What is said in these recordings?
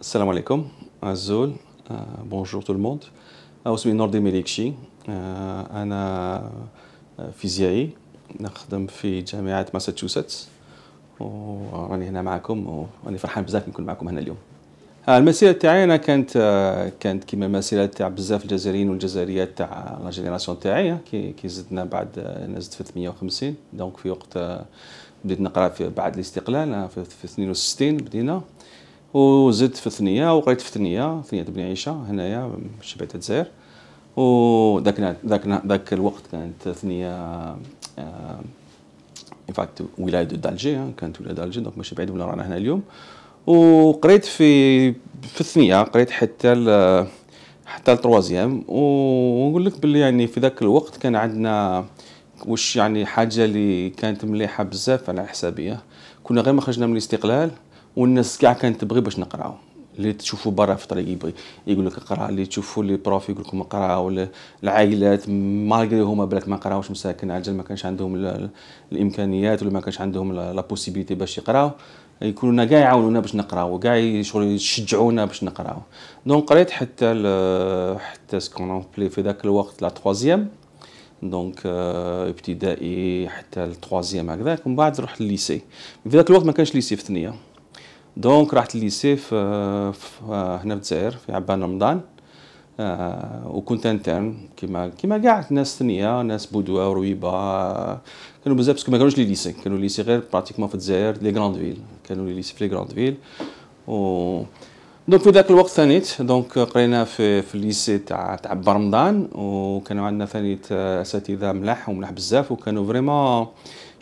السلام عليكم عزول بونجور تو الموند اسمي نوردي مليكشي انا فيزيائي نخدم في جامعه ماساتشوستس وراني هنا معكم وراني فرحان بزاف نكون معكم هنا اليوم المسيره تاعي انا كانت كانت كيما المسيره تاع بزاف الجزائريين والجزائريات تاع لا جينيراسيون تاعي كي زدنا بعد انا زدت في 58 دونك في وقت بديت نقرا في بعد الاستقلال في 62 بدينا وزدت في الثنيه وقريت في الثنيه ثنيه بني عيشه هنايا ماشي بعيد الجزائر وذاك ذاك ذاك الوقت كانت ثنيه ان آه، فاكت ولايه دالجي آه، كانت ولايه دالجي دونك ماشي بعيد ولا رانا هنا اليوم وقريت في في الثنيه قريت حتى ل حتى التروازيام ونقول لك باللي يعني في ذاك الوقت كان عندنا واش يعني حاجه اللي كانت مليحه بزاف على حسابيه كنا غير ما خرجنا من الاستقلال والناس كاع كانت تبغي باش نقراو اللي تشوفوا برا في الطريق يبغي يقول لك اقرا اللي تشوفوا لي بروف يقول لكم اقرا ولا العائلات مالغري هما بالك ما قراوش مساكن عجل ما كانش عندهم الامكانيات ولا ما كانش عندهم لا بوسيبيليتي باش يقراو يكونوا كاع يعاونونا باش نقراو كاع شغل يشجعونا باش نقراو دونك قريت حتى حتى سكون بلي في ذاك الوقت لا تخوازيام دونك آه، ابتدائي حتى التوازيام هكذاك ومن بعد رحت لليسي في ذاك الوقت ما كانش ليسي في الثانيه دونك رحت الليسي في هنا في الجزائر في عبان رمضان آه، وكنت انترن كيما كيما كاع ناس ثنيه ناس بودوا رويبا كانوا بزاف باسكو ما كانوش لي ليسي كانوا ليسي غير براتيكمون في الجزائر لي غراند فيل كانوا لي ليسي في لي غراند فيل و دونك في ذاك الوقت ثانيت دونك قرينا في في الليسي تاع تاع برمضان وكانوا عندنا ثانيت آه، اساتذه ملاح وملاح بزاف وكانوا فريمون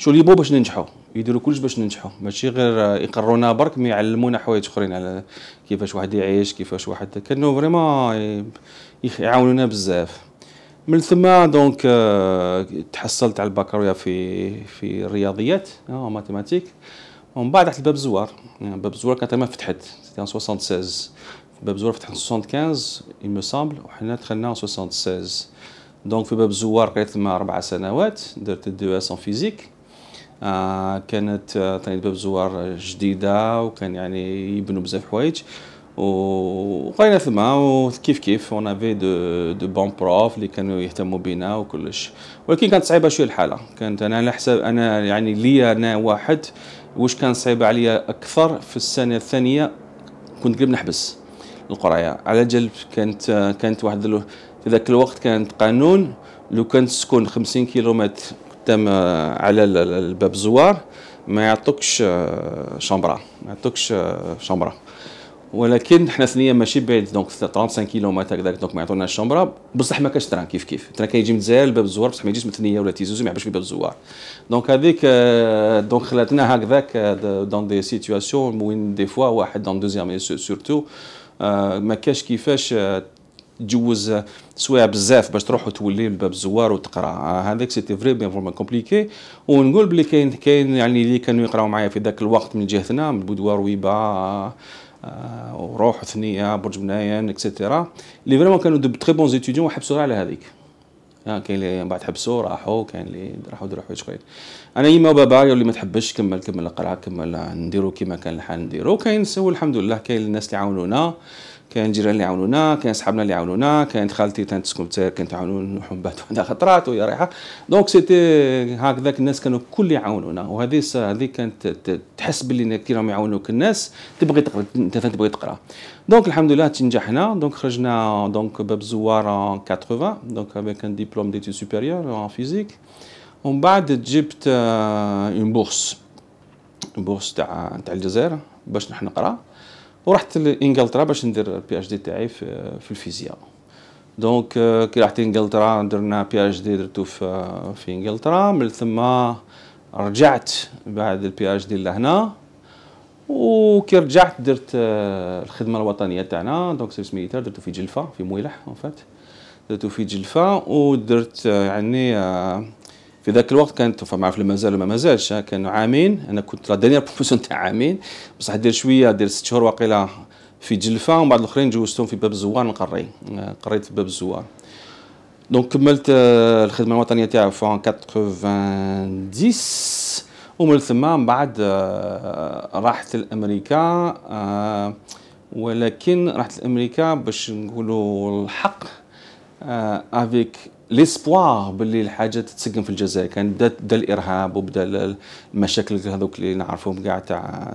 شو اللي باش ننجحوا يديروا كلش باش ننجحوا ماشي غير يقرونا برك ما يعلمونا حوايج اخرين على كيفاش واحد يعيش كيفاش واحد كانوا فريمون يعاونونا بزاف من ثم دونك آه، تحصلت على البكالوريا في في الرياضيات ماتيماتيك آه، ومن بعد رحت لباب الزوار يعني آه، باب الزوار كانت ما فتحت سيتي 76 باب الزوار فتح 75 il سامبل semble وحنا دخلنا 76 دونك في باب الزوار قريت تما اربع سنوات درت الدي اس ان فيزيك آه، كانت طنيت آه، باب زوار جديده وكان يعني يبنوا بزاف حوايج وقرينا ثما وكيف كيف اون افي دو دو بون بروف اللي كانوا يهتموا بنا وكلش ولكن كانت صعيبه شويه الحاله كانت انا على حساب انا يعني ليا انا واحد واش كان صعيب عليا اكثر في السنه الثانيه كنت قريب نحبس القرايه على جل كانت آه، كانت واحد في ذاك الوقت كانت قانون لو كان تسكن 50 كيلومتر خدام آه، على الباب الزوار ما يعطوكش آه، شامبرا ما يعطوكش آه، شامبرا ولكن حنا ثنيا ماشي بعيد دونك 35 كيلومتر هكذاك دونك ما يعطوناش الشومبرا بصح ما كاش تران كيف كيف تران كيجي من الجزائر لباب الزوار بصح ما يجيش من ثنيه ولا تيزوزو ما يعبش في باب الزوار دونك هذيك دونك خلاتنا هكذاك دون دي سيتياسيون وين دي فوا واحد دون دوزيام سورتو ما كاش كيفاش تجوز سوايع بزاف باش تروح وتولي لباب الزوار وتقرا هذاك سيتي فري بيان فورما كومبليكي ونقول بلي كاين كاين يعني اللي كانوا يقراو معايا في ذاك الوقت من جهتنا من بودوار ويبا آه، وروح ثنيه برج بنايان اكسيتيرا اللي فريمون كانوا دو تري بون زيتيديون وحبسوا غير على هذيك آه، كاين اللي من بعد حبسوا راحوا كاين اللي راحوا دروا حوايج اخرين انا يما بابا اللي ما تحبش كمل كمل القراءه كمل نديرو كيما كان الحال نديرو كاين الحمد لله كاين الناس اللي عاونونا كاين الجيران اللي عاونونا كاين صحابنا اللي عاونونا كانت خالتي كانت تسكن كانت نحوم حبات وحده خطرات وهي رايحه دونك سيتي هكذا الناس كانوا كل يعاونونا وهذه هذه كانت تحس باللي كي راهم يعاونوك الناس تبغي تقرا انت تبغي تقرا دونك الحمد لله تنجحنا دونك خرجنا دونك باب زوار 80 دونك افيك ان ديبلوم ديتي سوبيريور ان فيزيك ومن بعد جبت اون بورس بورس تاع تاع الجزائر باش نروح نقرا ورحت لانجلترا باش ندير بي اتش دي تاعي في, في الفيزياء دونك euh, كي رحت انجلترا درنا بي اتش دي درتو في, في انجلترا من ثم رجعت بعد البي اتش دي لهنا وكي رجعت درت آه، الخدمه الوطنيه تاعنا دونك سيرفيس ميليتير درتو في جلفه في مويلح اون فات درتو في جلفه ودرت آه، يعني آه، في ذاك الوقت كانت فما عارف ما زال ما زالش كانوا عامين انا كنت لا دانيير بروموسيون تاع عامين بصح دير شويه دير ست شهور واقيلا في جلفه ومن بعد الاخرين جوزتهم في باب الزوار نقري قريت في باب الزوار دونك كملت آه، الخدمه الوطنيه تاعي في 90 ومن ثم من بعد آه، رحت لامريكا آه، ولكن رحت لامريكا باش نقولوا الحق افيك ليسبوار باللي الحاجه تتسقم في الجزائر كان بدا بدا الارهاب وبدا المشاكل هذوك اللي نعرفهم كاع تاع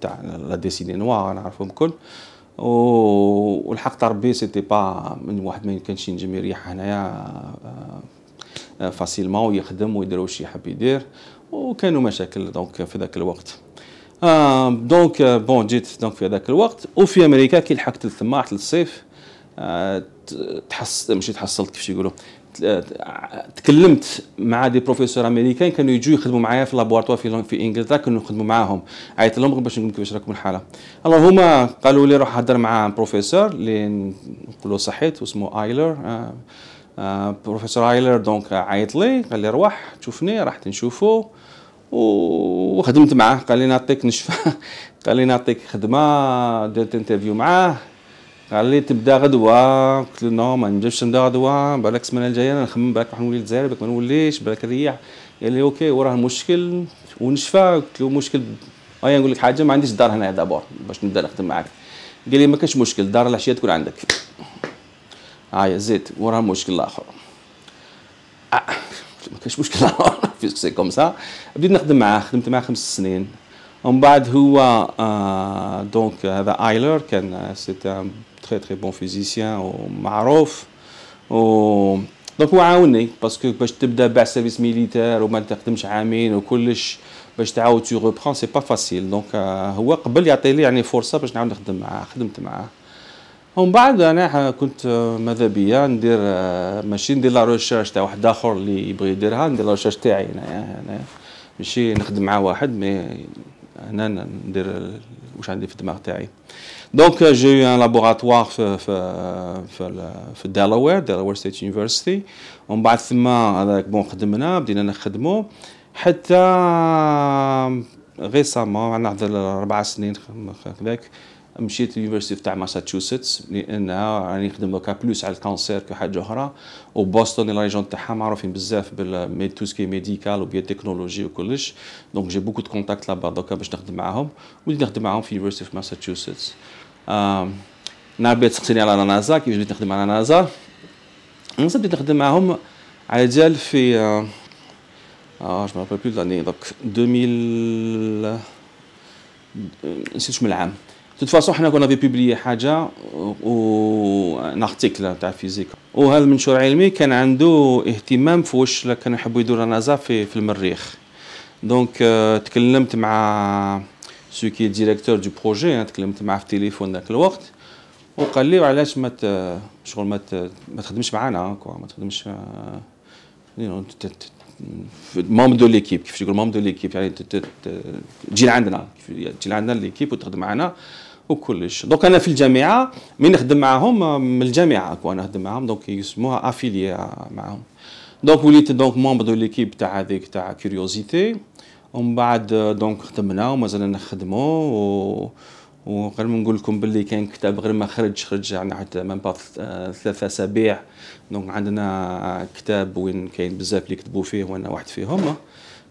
تاع لا ديسيدي نوار نعرفهم الكل والحق تاع ربي سيتي با من واحد ما كانش ينجم يريح هنايا آه، فاسيلمون ويخدم ويدير واش يحب يدير وكانوا مشاكل دونك في ذاك الوقت آه دونك بون آه، جيت دونك في هذاك الوقت وفي امريكا كي لحقت لتما الصيف آه تحصل ماشي تحصلت كيفاش يقولوا تكلمت مع دي بروفيسور امريكان كانوا يجوا يخدموا معايا في لابواتوار في في انجلترا كانوا نخدموا معاهم عيطت لهم باش نقول كيفاش راكم الحاله الله هما قالوا لي روح هضر مع بروفيسور اللي نقولوا صحيت واسمه ايلر آه، آه، بروفيسور ايلر دونك عيط لي قال لي روح تشوفني رحت نشوفه وخدمت معاه قال لي نعطيك نشفى قال لي نعطيك خدمه درت انترفيو معاه قال لي تبدا غدوه قلت له نو ما نجمش نبدا غدوه بالك السمانه الجايه انا نخمم بالك راح نولي للجزائر بالك ما نوليش بالك نريح قال لي اوكي وراه المشكل ونشفى قلت له مشكل ايا نقول لك حاجه ما عنديش دار هنا دابور باش نبدا نخدم معاك قال لي ما كانش مشكل دار العشيه تكون عندك هاي آه زيد وراه مشكل اخر آه. ما كانش مشكل اخر سي كوم سا بديت نخدم معاه خدمت معاه خمس سنين ومن بعد هو دونك هذا ايلر كان سيت ان تري تري بون فيزيسيان ومعروف و دونك هو عاوني باسكو باش تبدا باع سيرفيس ميليتير وما تخدمش عامين وكلش باش تعاود تو ريبران سي با فاسيل دونك هو قبل يعطي لي يعني فرصه باش نعاود نخدم معاه خدمت معاه ومن بعد انا كنت euh, ماذا بيا ندير euh, ماشي ندير لا ريشيرش تاع واحد اخر اللي يبغي يديرها ندير لا ريشيرش تاعي انايا يعني ماشي نخدم مع واحد مي انا ندير واش عندي في الدماغ تاعي دونك جي ان لابوراتوار في في في, في دلاوير دلاوير ستيت يونيفرسيتي ومن بعد ثما هذاك بون خدمنا بدينا نخدمو حتى ريسامون euh, عندنا هذا اربع سنين هكذاك مشيت لليونيفرسيتي تاع ماساتشوستس لانها راني يعني نخدم دوكا بلوس على الكانسير كحاجه اخرى وبوسطن ريجون تاعها معروفين بزاف بال توسكي ميديكال تكنولوجي وكلش دونك جي بوكو دو كونتاكت لابا دوكا باش نخدم معاهم وليت نخدم معاهم في يونيفرسيتي في ماساتشوستس نهار بدا تسقسيني على نازا كي بديت نخدم على نازا نازا بديت نخدم معاهم على ديال في اه جو مابابل بلو لاني دوك 2000 آه، نسيت شمن العام toute façon حنا كنا في بوبليي حاجه و ان ارتيكل تاع فيزيك وهذا المنشور العلمي كان عنده اهتمام في واش كان يحبوا يديروا نازا في, في المريخ دونك euh, تكلمت مع سو كي ديريكتور دو بروجي تكلمت معاه في التليفون ذاك الوقت وقال لي علاش ما شغل ما ما تخدمش معانا كوا ما تخدمش مام دو ليكيب كيف يقول مام دو ليكيب يعني تجي لعندنا تجي لعندنا ليكيب وتخدم معانا وكلش دونك انا في الجامعه مين نخدم معاهم من الجامعه كو انا نخدم معاهم دونك يسموها افيليا معاهم دونك وليت دونك مومبر دو ليكيب تاع هذيك تاع كيوريوزيتي ومن بعد دونك خدمنا ومازال نخدموا و وغير ما نقول لكم باللي كان كتاب غير ما خرج خرج عندنا حتى من بعد ثلاثة أسابيع دونك عندنا كتاب وين كاين بزاف اللي كتبوا فيه وأنا واحد فيهم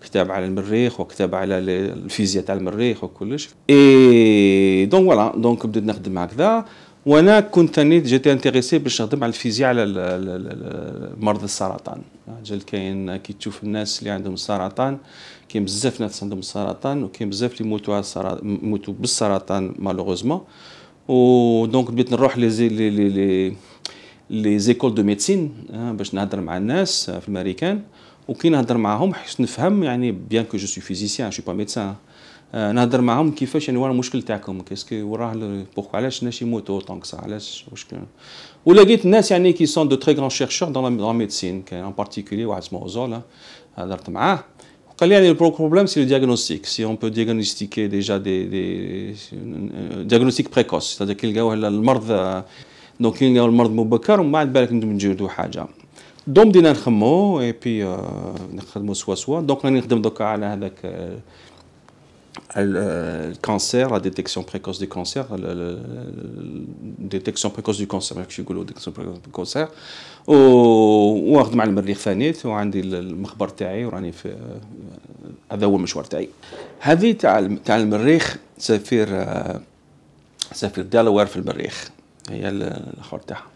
كتاب على المريخ وكتاب على الفيزياء تاع المريخ وكلش اي دونك فوالا دونك بديت نخدم هكذا وانا كنت ثاني جيتي انتريسي باش نخدم على الفيزياء على مرض السرطان اجل كاين كي تشوف الناس اللي عندهم السرطان كاين بزاف ناس عندهم السرطان وكاين بزاف اللي يموتوا على السرطان يموتوا بالسرطان مالوغوزمون ودونك بديت نروح لي لي لي لي زيكول دو ميديسين باش نهضر مع الناس في الماريكان وكي نهضر معاهم حيت نفهم يعني بيان كو جو سو فيزيسيان جو با ميدسان آه، نهضر معاهم كيفاش يعني ورا المشكل تاعكم كيسكي وراه بوخ علاش الناس يموتوا طونك صح علاش واش ولقيت الناس يعني كي سون دو تري غران شيرشور دون لا ميدسين كاين ان بارتيكولي واحد اسمه اوزول آه، هضرت معاه قال لي يعني البروبليم سي لو دياغنوستيك سي اون بو دياغنوستيكي ديجا دي دي دياغنوستيك بريكوس تاع كي لقاو المرض دونك كي لقاو المرض مبكر ومن بعد بالك نجم نجيو حاجه دوم بدينا نخمو اي بي euh, نخدمو سوا سوا دونك راني نخدم دوكا على هذاك الكانسير لا ديتيكسيون بريكوس دي كانسير ديتيكسيون بريكوس دي كانسير كيفاش يقولوا ديتيكسيون بريكوس دي كانسير وخدم على المريخ ثانيت وعندي المخبر تاعي وراني في آه، هذا هو المشوار تاعي هذه تاع تاع المريخ سفير آه، سفير دالاوير في المريخ هي الاخر تاعها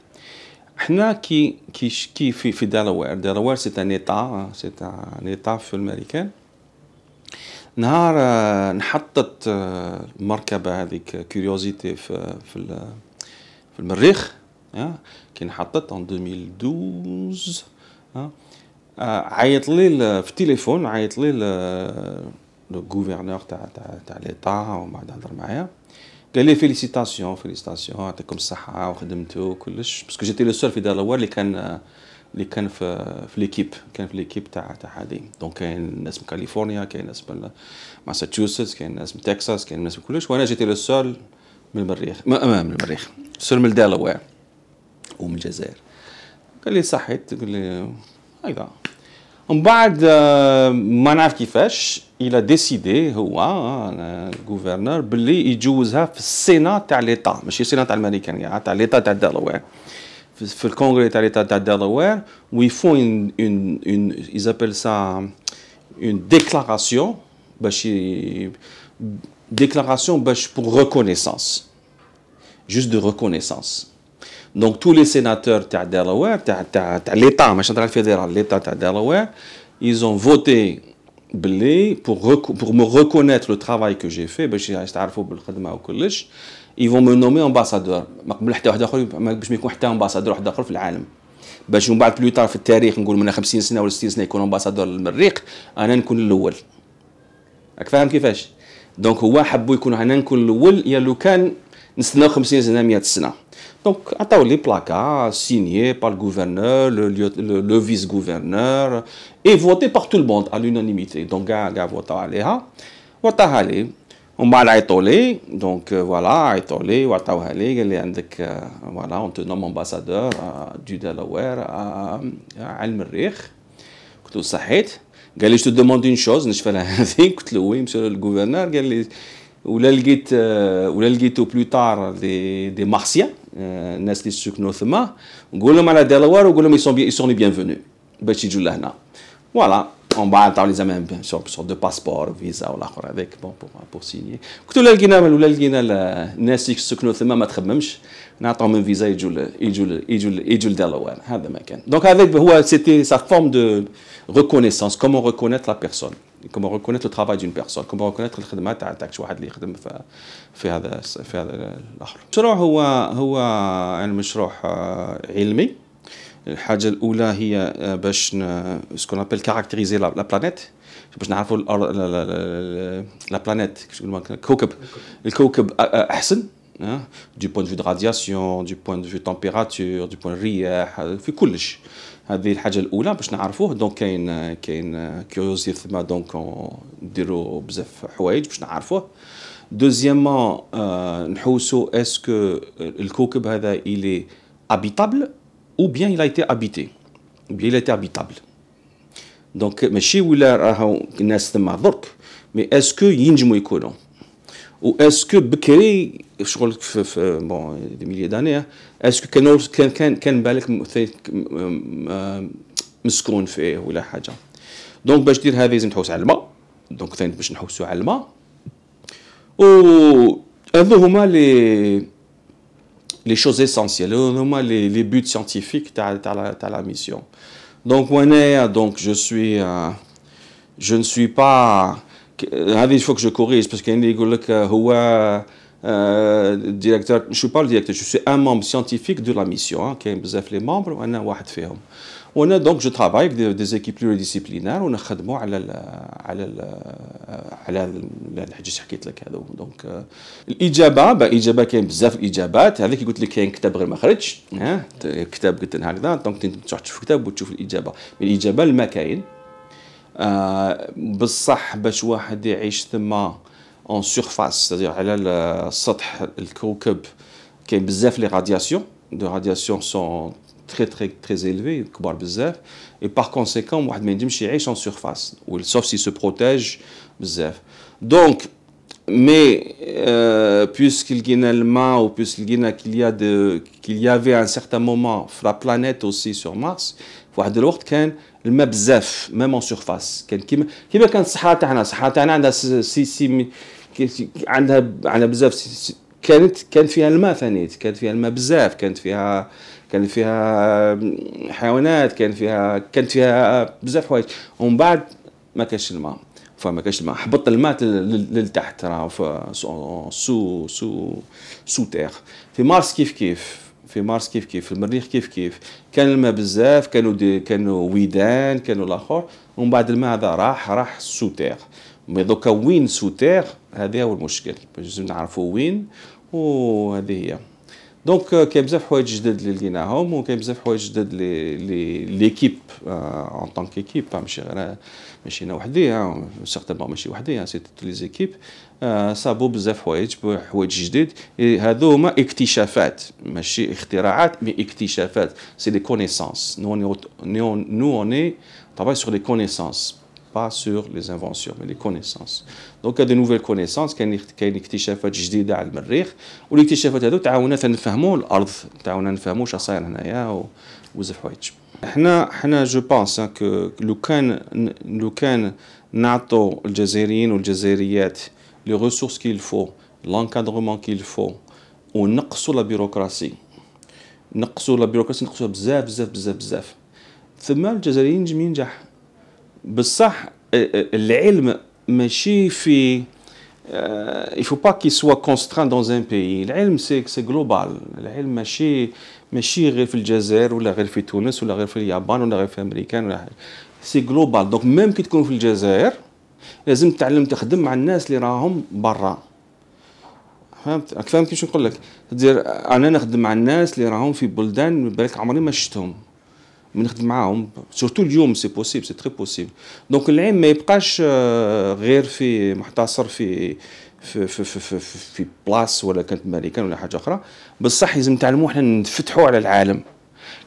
حنا كي كي كي في في دلاوير دلاوير سي ان ايطا سي ان ايطا في الامريكان نهار آه، نحطت المركبه آه، هذيك كيوريوزيتي آه، في في في المريخ كي نحطت ان 2012 عيط لي في التليفون عيط لي لو غوفرنور تاع تاع تاع ليطا ومن بعد هضر معايا قال لي فيليسيتاسيون فيليسيتاسيون يعطيكم الصحة وخدمتوا كلش باسكو جيتي لو سول في دار لوار اللي كان اللي كان في في ليكيب كان في ليكيب تاع تاع هذه دونك كاين ناس من كاليفورنيا كاين ناس من ماساتشوستس كاين ناس من تكساس كاين ناس من كلش وانا جيتي لو سول من المريخ ما من المريخ سول من دلاوير ومن الجزائر قال لي صحيت قال لي هكذا En bagn, fait, il a décidé, heu, hein, le gouverneur, qu'il joueait au Sénat de l'État. Chez le Sénat américain, à l'État de Delaware, au Congrès de l'État de Delaware, où ils font une, une déclaration, déclaration pour reconnaissance, juste de reconnaissance. دونك تو لي سيناتور تاع ديلاوير تاع تاع تاع ليطا ماشي نهضر على الفيدرال ليطا تاع ديلاوير ايزون فوتي بلي بور مو me لو ترافاي كو جي في باش يعرفوا بالخدمه وكلش ايفون مو نومي امباسادور ما قبل حتى واحد اخر باش ما يكون حتى امباسادور واحد اخر في العالم باش من بعد بلو في التاريخ نقول من 50 سنه ولا 60 سنه يكون امباسادور للمريخ انا نكون الاول راك فاهم كيفاش دونك هو حبوا يكون انا نكون الاول يا لو كان نستناو 50 سنه 100 سنه Donc, on les placards signés par le gouverneur, le, le, le vice-gouverneur, et votés par tout le monde à l'unanimité. Donc, on a voté à l'éha. On va l'étoiler. Donc, voilà, étoilé, on voilà, on te nomme ambassadeur du Delaware à Al-Merrikh. كنت صحيت قال لي جو دوموند اون شوز نشفلها هذه قلت له وي مسيو الغوفرنور قال لي ولا لقيت ولا لقيتو بلو تار دي دي مارسيان Euh, Nestlé Suknothema, Delaware, ils sont les bienvenus. Voilà, on va attendre les visa ou avec, pour, signer. Donc, c'était sa forme de reconnaissance, comment reconnaître la personne. كومون ريكونيت لو ترافاي دون بيغسون كومون ريكونيت الخدمه تاع تاع واحد اللي يخدم في, في هذا في هذا الاخر المشروع هو هو المشروع يعني مشروع آه، علمي الحاجه الاولى هي آه، باش سكون ابل كاركتيريزي لا بلانيت باش نعرفوا لا بلانيت الكوكب الكوكب آه، احسن دو بوين دو في دو رادياسيون دو بوين دو في تمبيراتور دو بوين الرياح في كلش هذه الحاجه الاولى باش نعرفوه دونك كاين كاين كيوريوزيتي ثما دونك نديرو بزاف حوايج باش نعرفوه دوزيامون آه نحوسو اسكو الكوكب هذا الي ابيتابل او بيان إلا إيتي أبيتي بيان إلا إيتي أبيتابل دونك ماشي ولا راهو الناس ثما درك مي اسكو ينجمو يكونوا و اسكو بكري شغل في, في بون دي ميلي داني اسكو كان كان كان بالك مسكون فيه ولا حاجه دونك باش دير هذه لازم تحوس على الماء دونك ثاني باش نحوسو على الماء و هذو هما لي لي شوز اسانسيال هما لي لي بوت سيانتيفيك تاع تاع تاع لا ميسيون دونك وانايا دونك جو سوي جو ne suis pas هذه فوك جو كوريج باسكو كاين اللي يقول لك هو ديريكتور شو با ديريكتور جو سي ان مومب سيانتيفيك دو لا ميسيون كاين بزاف لي ممبر وانا واحد فيهم وانا دونك جو ترافاي دي زيكيب ديسيبلينار ونخدموا على الـ على الـ على الحاجه حكيت لك هذا آه، دونك الاجابه الاجابه كاين بزاف الاجابات هذيك قلت لك كاين كتاب غير ما خرجش ها كتاب قلت هكذا دونك تروح تشوف كتاب وتشوف الاجابه الاجابه ما كاين آه، بالصح باش واحد يعيش ثما اون سيرفاس على السطح الكوكب كاين بزاف لي رادياسيون دو رادياسيون سون تري تري تري الفي كبار بزاف اي باغ كونسيكون واحد ما ينجمش يعيش اون سيرفاس سوف سي سو بروتيج بزاف دونك mais euh, puisqu'il y a le main ou puisqu'il y a qu'il y a de qu'il y avait à un certain فواحد الوقت كان الماء بزاف ميم اون سيرفاس كان كيما كيما كانت الصحراء تاعنا الصحراء تاعنا عندها سي سي عندها عندها بزاف كانت كان فيها الماء ثاني كانت فيها الماء بزاف كانت فيها كان فيها حيوانات كان فيها كانت فيها بزاف حوايج ومن بعد ما كانش الماء فما كانش الماء هبط الماء للتحت راه سو سو سو تيغ في مارس كيف كيف في مارس كيف كيف في المريخ كيف كيف كان الماء بزاف كانوا دي كانوا ويدان كانوا الاخر ومن بعد الماء هذا راح راح تيغ مي دوكا وين تيغ هذا هو المشكل لازم نعرفوا وين وهذه هي دونك آه، كاين بزاف حوايج جدد اللي لقيناهم وكاين بزاف حوايج جدد لي ليكيب اون طونك ايكيب ماشي غير ماشي انا وحدي سيغتيمون آه، ماشي وحدي سي توت لي زيكيب صابوا آه، بزاف حوايج حوايج جديد هذو هما اكتشافات ماشي اختراعات مي اكتشافات سي دي كونيسونس نو نو نو ني طابا سور لي كونيسونس با سور لي انفونسيون مي لي كونيسونس دونك هاد نوفيل كونيسونس كاين كاين اكتشافات جديده على المريخ والاكتشافات هادو تعاونا نفهموا الارض تعاونا نفهموا واش صاير هنايا وزاف حوايج حنا حنا جو بونس كو لو كان لو كان نعطوا الجزائريين والجزائريات لي ريسورس كيل فو لانكادرمون كيل فو ونقصوا لا بيروقراسي نقصوا لا بيروقراسي نقصوها بزاف بزاف بزاف بزاف ثم الجزائريين ينجم ينجح بصح العلم ماشي في euh, il faut pas qu'il soit contraint dans un pays العلم سي سي جلوبال العلم ماشي ماشي غير في الجزائر ولا غير في تونس ولا غير في اليابان ولا غير في امريكان ولا سي جلوبال دونك ميم كي تكون في الجزائر لازم تتعلم تخدم مع الناس اللي راهم برا فهمت راك فاهم كيفاش نقول لك دير انا نخدم مع الناس اللي راهم في بلدان بالك عمري ما شفتهم نخدم معاهم سورتو اليوم سي بوسيبل سي تري بوسيبل دونك العلم ما يبقاش آه، غير في محتصر في في في في, في, في, في بلاص ولا كانت امريكان ولا حاجه اخرى بصح لازم نتعلموا احنا نفتحوا على العالم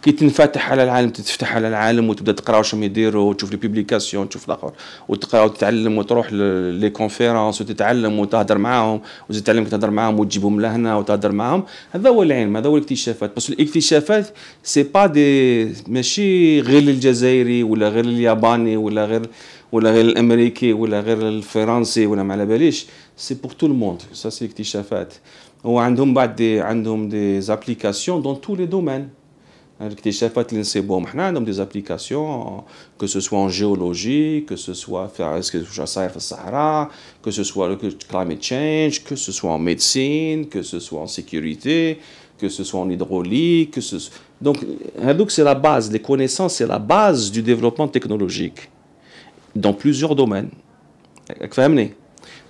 كي تنفتح على العالم تتفتح على العالم وتبدا تقرا واش وشهم يديروا وتشوف لي بيبليكاسيون تشوف الاخر وتقرا وتتعلم وتروح لي كونفيرونس وتتعلم وتهدر معاهم تعلمك تهدر معاهم وتجيبهم لهنا وتهدر معاهم هذا هو العلم هذا هو الاكتشافات بس الاكتشافات سي با دي ماشي غير الجزائري ولا غير الياباني ولا غير ولا غير الامريكي ولا غير الفرنسي ولا ما على باليش سي بور تو الموند سا سي اكتشافات وعندهم بعد دي عندهم دي زابليكاسيون دون تو لي دومين les découvertes de des applications que ce soit en géologie, que ce soit faire Sahara, que ce soit le climate change, que ce soit en médecine, que ce soit en sécurité, que ce soit en hydraulique. Donc, c'est la base des connaissances, c'est la base du développement technologique dans plusieurs domaines.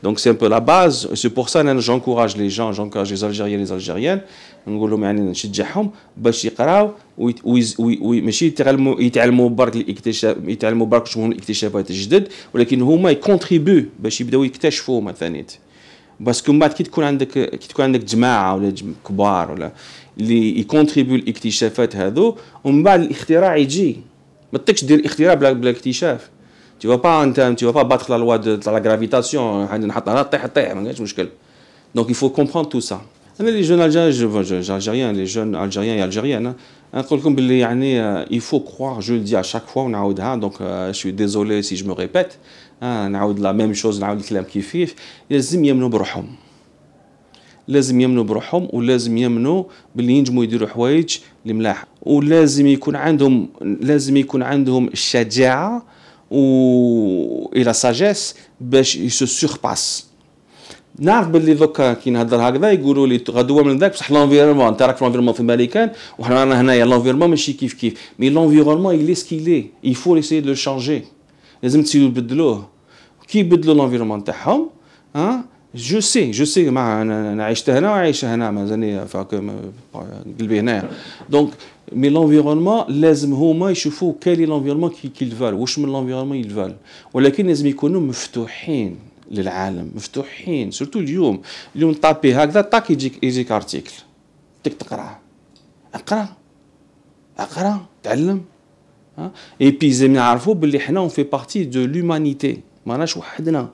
Donc, c'est un peu la base, c'est pour ça que les gens, j'encourage les Algériens, les Algériennes, وماشي يتعلموا يتعلموا برك الاكتشاف يتعلموا برك شكون الاكتشافات الجدد ولكن هما يكونتريبيو باش يبداو يكتشفوا مثلا باسكو من بعد كي تكون عندك كي تكون عندك جماعه ولا كبار ولا اللي يكونتريبيو الاكتشافات هذو ومن بعد الاختراع يجي ما تقدرش دير اختراع بلا بلا اكتشاف تي با انت تي با باتخ لا لوا تاع لا غرافيتاسيون نحطها طيح طيح ما كاينش مشكل دونك il faut comprendre tout ça انا لي جون الجيريان جون الجيريان les نقول لكم باللي يعني يفو كخوار جو دي ا شاك فوا ونعاودها دونك شو ديزولي سي جو مو ريبيت نعاود لا ميم شوز نعاود الكلام كيفيف لازم يمنوا بروحهم لازم يمنوا بروحهم ولازم يمنوا باللي ينجموا يديروا حوايج الملاح ولازم يكون عندهم لازم يكون عندهم الشجاعه و الى ساجيس باش يسو سورباس نعرف باللي دوكا كي نهضر هكذا يقولوا لي غدوه من ذاك بصح لونفيرمون في لونفيرمون في الماريكان وحنا رانا هنايا لونفيرمون ماشي كيف كيف مي لونفيرمون اللي سكيلي لي يفو ايسيي دو شانجي لازم تسيو تبدلوه كي يبدلوا لونفيرمون تاعهم ها جو سي جو سي مع انا عشت هنا وعايش هنا مازالني قلبي هنايا دونك مي لونفيرونمون لازم هما يشوفوا كالي لونفيرونمون كي الفال، واش من لونفيرونمون يلفال ولكن لازم يكونوا مفتوحين للعالم مفتوحين سورتو اليوم اليوم طابي هكذا طاك يجيك يجيك ارتيكل بدك تقرا اقرا اقرا تعلم ها اي بي زعما نعرفوا باللي حنا اون في بارتي دو لومانيتي ماناش وحدنا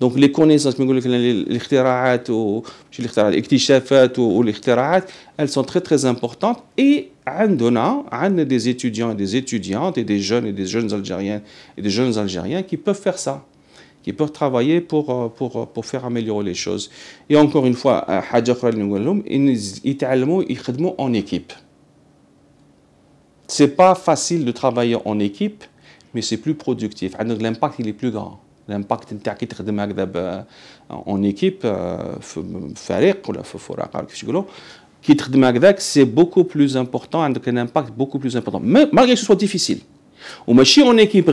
دونك لي كونيسونس كيما نقول لك الاختراعات و ماشي الاختراعات الاكتشافات والاختراعات elles سون تري تري importantes اي عندنا عندنا دي étudiants دي des اي دي جون اي دي جونز الجيريان اي دي جونز الجيريان كي بوف peuvent سا Ils peuvent travailler pour, euh, pour, euh, pour faire améliorer les choses. Et encore une fois, euh, ils en équipe. C'est pas facile de travailler en équipe, mais c'est plus productif. L'impact il est plus grand. L'impact en équipe, c'est beaucoup plus important, un impact beaucoup plus important, malgré que ce soit difficile. Ou en équipe,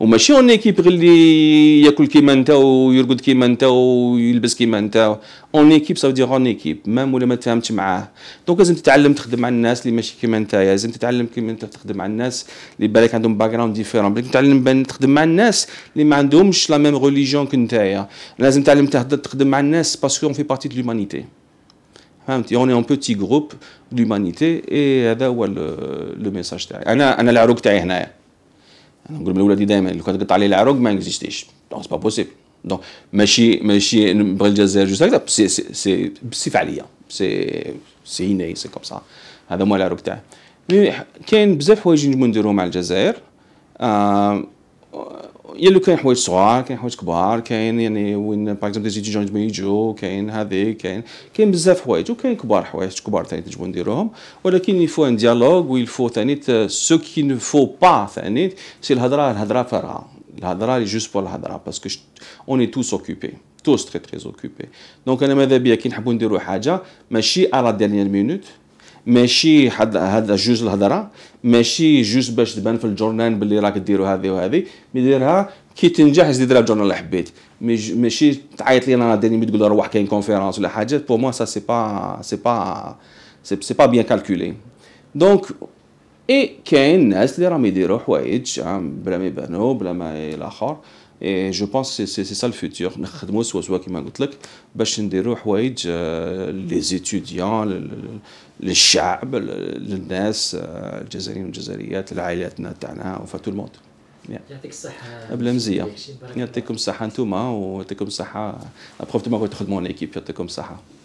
وماشي اون ايكيب غير اللي ياكل كيما انت ويرقد كيما انت ويلبس كيما انت اون ايكيب سافو دير اون ايكيب مام ولا ما تفهمتش معاه دونك لازم تتعلم تخدم مع الناس اللي ماشي كيما انت يعني لازم تتعلم كيما انت تخدم مع الناس اللي بالك عندهم باك جراوند ديفيرون بالك تتعلم تخدم مع الناس اللي ما عندهمش لا ميم ريليجيون كنتايا لازم تعلم تخدم مع الناس باسكو اون في بارتي دو لومانيتي فهمتي اون اون بوتي جروب لومانيتي اي هذا هو لو ميساج تاعي انا انا العروق تاعي هنايا نقول الاولى دي دايما اللي كنت قطع عليه العروق ما اكزيستيش دونك سي با بوسيبل دونك ماشي ماشي نبغي الجزائر جوست هكذا سي سي بصفه عليا سي سي هنايا سي كوم سا هذا هو العروق تاعي كاين بزاف حوايج نجمو نديرو مع الجزائر آه يا لو كاين حوايج صغار كاين حوايج كبار كاين يعني وين باغ اكزومبل دي جون ما كاين هذه كاين كاين بزاف حوايج وكاين كبار حوايج كبار ثاني تجبو نديروهم ولكن يفو ان ديالوغ ويلفو ثاني سو كي نو فو با ثاني سي الهضره الهضره فارغه الهضره لي جوست بور الهضره باسكو اوني توس اوكوبي توس تري تري اوكوبي دونك انا ماذا بيا كي نحبو نديرو حاجه ماشي على ديرنيير مينوت ماشي حد هذا جوج الهضره ماشي جوج باش تبان في الجورنال باللي راك ديروا هذه وهذه مي ديرها كي تنجح زيد لها الجورنال اللي حبيت ماشي تعيط لي انا ديرني تقول روح كاين كونفيرونس ولا حاجه بور موا سا سي با سي با سي با بيان كالكولي دونك اي كاين ناس اللي راهم يديروا حوايج آه، بلا ما يبانوا بلا ما الاخر اي جو بونس سي سي سا الفوتور نخدموا سوا سوا كيما قلت لك باش نديروا حوايج لي آه، زيتوديون للشعب للناس آه، الجزائريين والجزائريات لعائلاتنا تاعنا وفاتوا الموت يعطيك الصحة مزيه يعطيكم الصحة انتم ويعطيكم الصحة ابروفتي ما تخدموا ليكيب يعطيكم الصحة